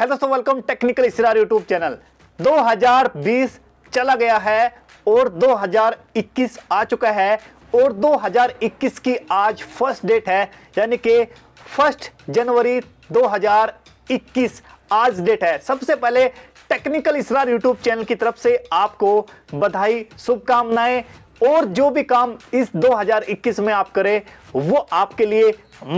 है दोस्तों welcome technical Israr YouTube channel 2020 चला गया है और 2021 आ चुका है और 2021 की आज फर्स्ट डेट है यानी कि फर्स्ट जनवरी 2021 आज डेट है सबसे पहले टेक्निकल इसरार यूट्यूब चैनल की तरफ से आपको बधाई शुभकामनाएं और जो भी काम इस 2021 में आप करें वो आपके लिए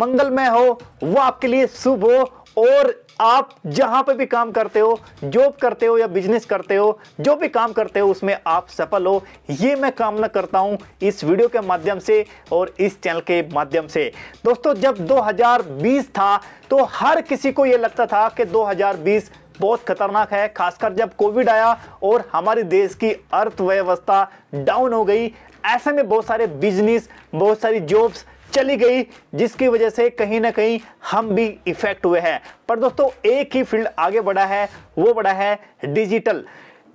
मंगलमय हो वो आपके लिए शुभ हो और आप जहां पे भी काम करते हो जॉब करते हो या बिजनेस करते हो जो भी काम करते हो उसमें आप सफल हो ये मैं कामना करता हूं इस वीडियो के माध्यम से और इस चैनल के माध्यम से दोस्तों जब 2020 था तो हर किसी को ये लगता था कि 2020 बहुत खतरनाक है खासकर जब कोविड आया और हमारे देश की अर्थव्यवस्था डाउन हो गई ऐसे में बहुत सारे बिजनेस बहुत सारी जॉब्स चली गई जिसकी वजह से कहीं ना कहीं हम भी इफेक्ट हुए हैं पर दोस्तों एक ही फील्ड आगे बढ़ा है वो बढ़ा है डिजिटल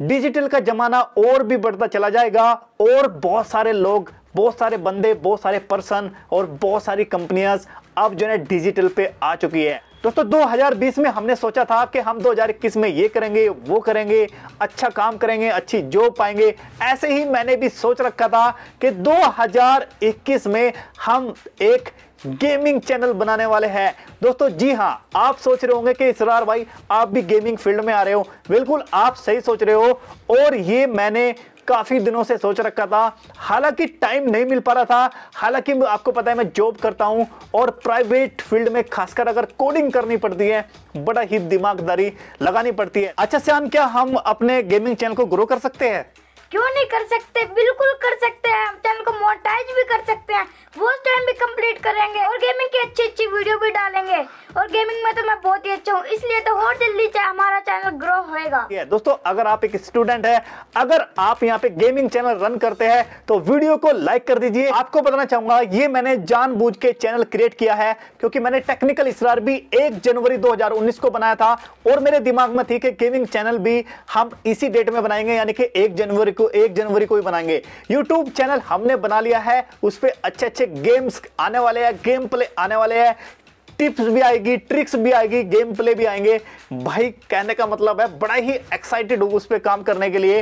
डिजिटल का जमाना और भी बढ़ता चला जाएगा और बहुत सारे लोग बहुत सारे बंदे बहुत सारे पर्सन और बहुत सारी कंपनियां अब जो है डिजिटल पे आ चुकी है दोस्तों 2020 में हमने सोचा था कि हम 2021 में ये करेंगे वो करेंगे अच्छा काम करेंगे अच्छी जॉब पाएंगे ऐसे ही मैंने भी सोच रखा था कि 2021 में हम एक गेमिंग चैनल बनाने वाले हैं दोस्तों जी हाँ आप सोच रहे होंगे कि इसरार भाई आप भी गेमिंग फील्ड में आ रहे हो बिल्कुल आप सही सोच रहे हो और ये मैंने काफ़ी दिनों से सोच रखा था हालांकि टाइम नहीं मिल पा रहा था हालांकि आपको पता है मैं जॉब करता हूं और प्राइवेट फील्ड में खासकर अगर कोडिंग करनी पड़ती है बड़ा ही दिमागदारी लगानी पड़ती है अच्छा श्याम क्या हम अपने गेमिंग चैनल को ग्रो कर सकते हैं क्यों नहीं कर सकते बिल्कुल कर सकते हैं चैनल को मोनेटाइज भी कर सकते हैं वो टाइम भी कंप्लीट करेंगे और गेमिंग की अच्छी अच्छी वीडियो भी डालेंगे और गेमिंग में तो मैं बहुत ही अच्छा हूँ इसलिए तो और जल्दी हमारा चैनल ग्रो होगा दोस्तों अगर आप एक स्टूडेंट है अगर आप यहाँ पे गेमिंग चैनल रन करते हैं तो वीडियो को लाइक कर दीजिए आपको बताना चाहूंगा ये मैंने जान के चैनल क्रिएट किया है क्योंकि मैंने टेक्निकल इसरार भी एक जनवरी दो को बनाया था और मेरे दिमाग में थी कि गेमिंग चैनल भी हम इसी डेट में बनाएंगे यानी कि एक जनवरी को एक जनवरी को ही बनाएंगे यूट्यूब चैनल हमने बना लिया है उस पर अच्छे अच्छे गेम्स आने वाले हैं गेम प्ले आने वाले हैं टिप्स भी आएगी ट्रिक्स भी आएगी गेम प्ले भी आएंगे भाई कहने का मतलब है बड़ा ही एक्साइटेड हूँ उस पर काम करने के लिए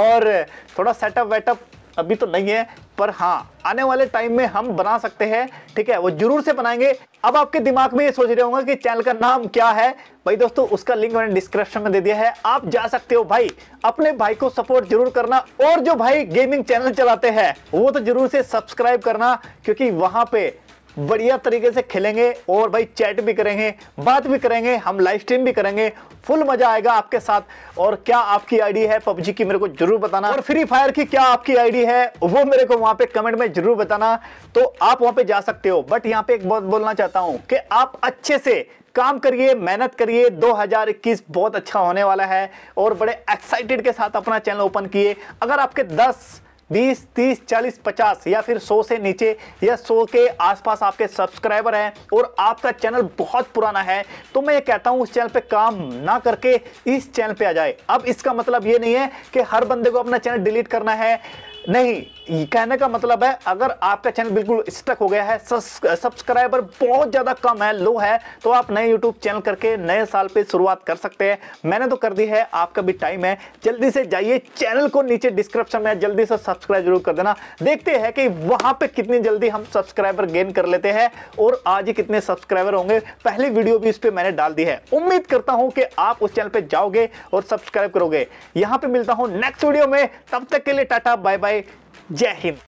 और थोड़ा सेटअप वेटअप अभी तो नहीं है पर हाँ आने वाले टाइम में हम बना सकते हैं ठीक है वो जरूर से बनाएंगे अब आपके दिमाग में ये सोच रहे होंगे कि चैनल का नाम क्या है भाई दोस्तों उसका लिंक मैंने डिस्क्रिप्शन में दे दिया है आप जा सकते हो भाई अपने भाई को सपोर्ट जरूर करना और जो भाई गेमिंग चैनल चलाते हैं वो तो जरूर से सब्सक्राइब करना क्योंकि वहां पे बढ़िया तरीके से खेलेंगे और भाई चैट भी करेंगे बात भी करेंगे हम लाइव स्ट्रीम भी करेंगे फुल मजा आएगा आपके साथ और क्या आपकी आईडी है पबजी की मेरे को जरूर बताना और फ्री फायर की क्या आपकी आईडी है वो मेरे को वहां पे कमेंट में जरूर बताना तो आप वहां पे जा सकते हो बट यहाँ पे एक बात बोलना चाहता हूँ कि आप अच्छे से काम करिए मेहनत करिए 2021 बहुत अच्छा होने वाला है और बड़े एक्साइटेड के साथ अपना चैनल ओपन किए अगर आपके दस बीस तीस चालीस पचास या फिर सौ से नीचे या सौ के आसपास आपके सब्सक्राइबर हैं और आपका चैनल बहुत पुराना है तो मैं ये कहता हूँ उस चैनल पे काम ना करके इस चैनल पे आ जाए अब इसका मतलब ये नहीं है कि हर बंदे को अपना चैनल डिलीट करना है नहीं कहने का मतलब है अगर आपका चैनल बिल्कुल स्टक हो गया है सब्सक्राइबर बहुत ज़्यादा कम है लो है तो आप नए यूट्यूब चैनल करके नए साल पे शुरुआत कर सकते हैं मैंने तो कर दी है आपका भी टाइम है जल्दी से जाइए चैनल को नीचे डिस्क्रिप्शन में जल्दी से सब्सक्राइब जरूर कर देना देखते हैं कि वहाँ पर कितनी जल्दी हम सब्सक्राइबर गेन कर लेते हैं और आज ही कितने सब्सक्राइबर होंगे पहली वीडियो भी इस पर मैंने डाल दी है उम्मीद करता हूँ कि आप उस चैनल पर जाओगे और सब्सक्राइब करोगे यहाँ पर मिलता हूँ नेक्स्ट वीडियो में तब तक के लिए टाटा बाय बाय जय हिंद